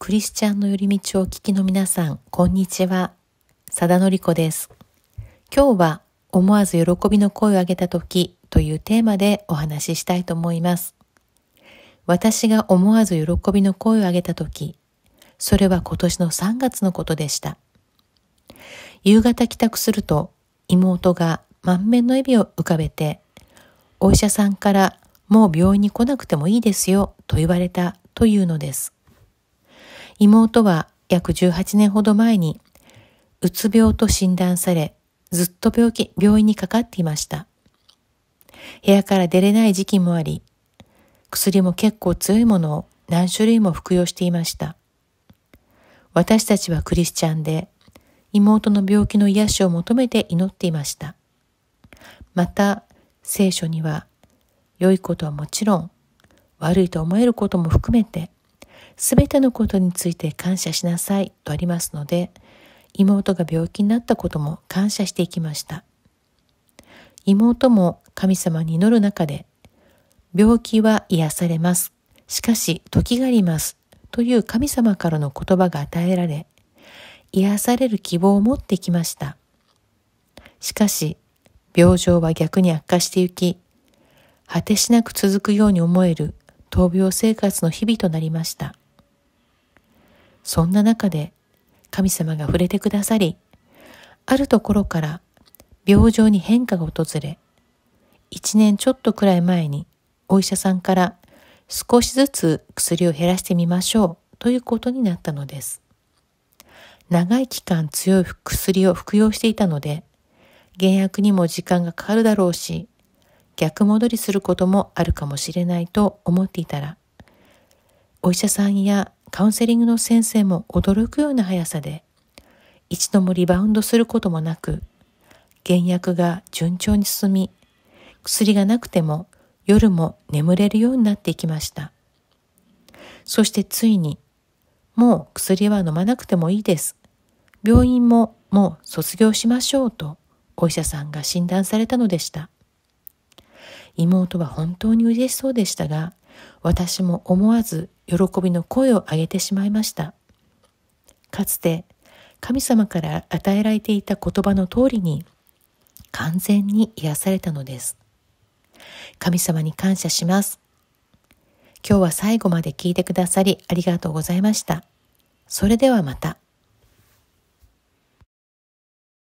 クリスチャンの寄り道をお聞きの皆さん、こんにちは。さだのりこです。今日は思わず喜びの声を上げた時というテーマでお話ししたいと思います。私が思わず喜びの声を上げた時、それは今年の3月のことでした。夕方帰宅すると妹が満面の笑みを浮かべて、お医者さんからもう病院に来なくてもいいですよと言われたというのです。妹は約18年ほど前に、うつ病と診断され、ずっと病気、病院にかかっていました。部屋から出れない時期もあり、薬も結構強いものを何種類も服用していました。私たちはクリスチャンで、妹の病気の癒しを求めて祈っていました。また、聖書には、良いことはもちろん、悪いと思えることも含めて、すべてのことについて感謝しなさいとありますので、妹が病気になったことも感謝していきました。妹も神様に祈る中で、病気は癒されます。しかし、時があります。という神様からの言葉が与えられ、癒される希望を持ってきました。しかし、病状は逆に悪化してゆき、果てしなく続くように思える闘病生活の日々となりました。そんな中で神様が触れてくださり、あるところから病状に変化が訪れ、1年ちょっとくらい前にお医者さんから少しずつ薬を減らしてみましょうということになったのです。長い期間強い薬を服用していたので、減薬にも時間がかかるだろうし、逆戻りすることもあるかもしれないと思っていたら、お医者さんやカウンセリングの先生も驚くような速さで、一度もリバウンドすることもなく、減薬が順調に進み、薬がなくても夜も眠れるようになっていきました。そしてついに、もう薬は飲まなくてもいいです。病院ももう卒業しましょうとお医者さんが診断されたのでした。妹は本当に嬉しそうでしたが、私も思わず喜びの声を上げてしまいました。かつて神様から与えられていた言葉の通りに完全に癒されたのです。神様に感謝します。今日は最後まで聞いてくださりありがとうございました。それではまた。